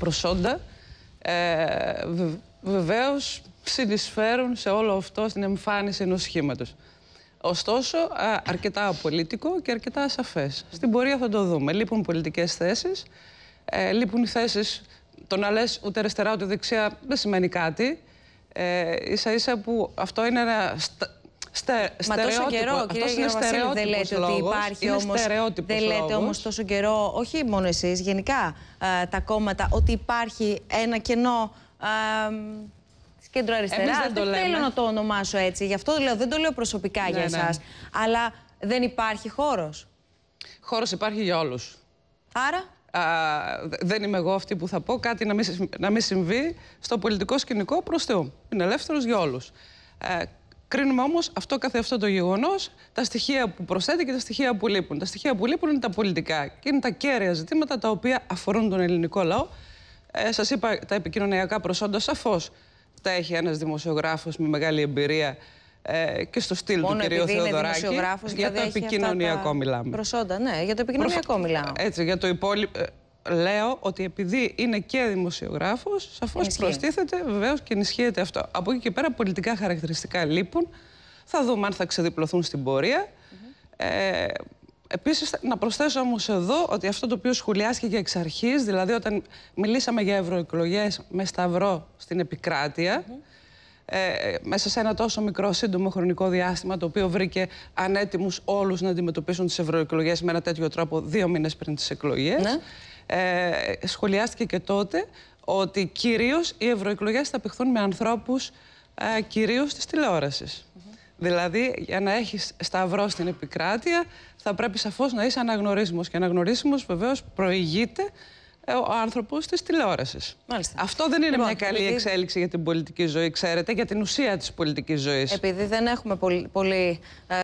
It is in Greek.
προσόντα ε, συνεισφέρουν σε όλο αυτό στην εμφάνιση ενός σχήματος. Ωστόσο, α, αρκετά απολύτικο και αρκετά ασαφέ. Στην πορεία θα το δούμε. Λείπουν πολιτικές θέσεις, ε, λείπουν θέσεις, το να λες ούτε αριστερά ούτε δεξιά δεν σημαίνει κάτι. Ε, ίσα ίσα που αυτό είναι ένα, Στε, Μα τόσο καιρό, κύριε Γεροβασίλη, δεν λέτε ότι υπάρχει όμως, δεν λέτε όμω όμως τόσο καιρό, όχι μόνο εσείς, γενικά ε, τα κόμματα, ότι υπάρχει ένα κενό κεντροαριστερά. κέντρο αριστερά. δεν, δεν το θέλω να το ονομάσω έτσι, γι' αυτό λέω, δεν το λέω προσωπικά ναι, για ναι. εσάς. Αλλά δεν υπάρχει χώρος. Χώρος υπάρχει για όλους. Άρα... Α, δεν είμαι εγώ αυτή που θα πω κάτι να μην, συμβεί στο πολιτικό σκηνικό προς Θεού. Είναι ελεύθερος για όλους. Ε, Κρίνουμε όμως αυτό καθε αυτό το γεγονός, τα στοιχεία που προσθέτει και τα στοιχεία που λείπουν. Τα στοιχεία που λείπουν είναι τα πολιτικά και είναι τα κέρια ζητήματα τα οποία αφορούν τον ελληνικό λαό. Ε, Σας είπα τα επικοινωνιακά προσόντα, σαφώς τα έχει ένας δημοσιογράφος με μεγάλη εμπειρία ε, και στο στυλ του κυρίου Θεοδωράκη. Για δηλαδή το επικοινωνιακό μιλάμε. Προσόντα, ναι, για το επικοινωνιακό μιλάμε. Έτσι, για το υπόλοιπο λέω ότι επειδή είναι και δημοσιογράφος, σαφώς προστίθεται βεβαίως και ενισχύεται αυτό. Από εκεί και πέρα, πολιτικά χαρακτηριστικά λείπουν. Θα δούμε αν θα ξεδιπλωθούν στην πορεία. ε, Επίσης, να προσθέσω όμως εδώ ότι αυτό το οποίο σχολιάστηκε εξ αρχής, δηλαδή όταν μιλήσαμε για ευρωεκλογές με σταυρό στην επικράτεια. Ε, ε, μέσα σε ένα τόσο μικρό σύντομο χρονικό διάστημα, το οποίο βρήκε ανέτοιμους όλους να αντιμετωπίσουν τις ευρωεκλογές με ένα τέτοιο τρόπο δύο μήνες πριν τις εκλογές, Ναι. Ε, σχολιάστηκε και τότε ότι κυρίως οι ευρωεκλογές θα πηχθούν με ανθρώπους ε, κυρίως της τηλεόρασης. Δηλαδή, για να έχεις σταυρό στην επικράτεια, θα πρέπει σαφώς να είσαι αναγνωρίσιμος. Και αναγνωρίσιμος βεβαίως προηγείται ε, ο άνθρωπος της τηλεόρασης. Αυτό δεν είναι λοιπόν, μια καλή εξέλιξη για την πολιτική ζωή, ξέρετε, για την ουσία της πολιτικής ζωής. Επειδή δεν έχουμε πολύ ε,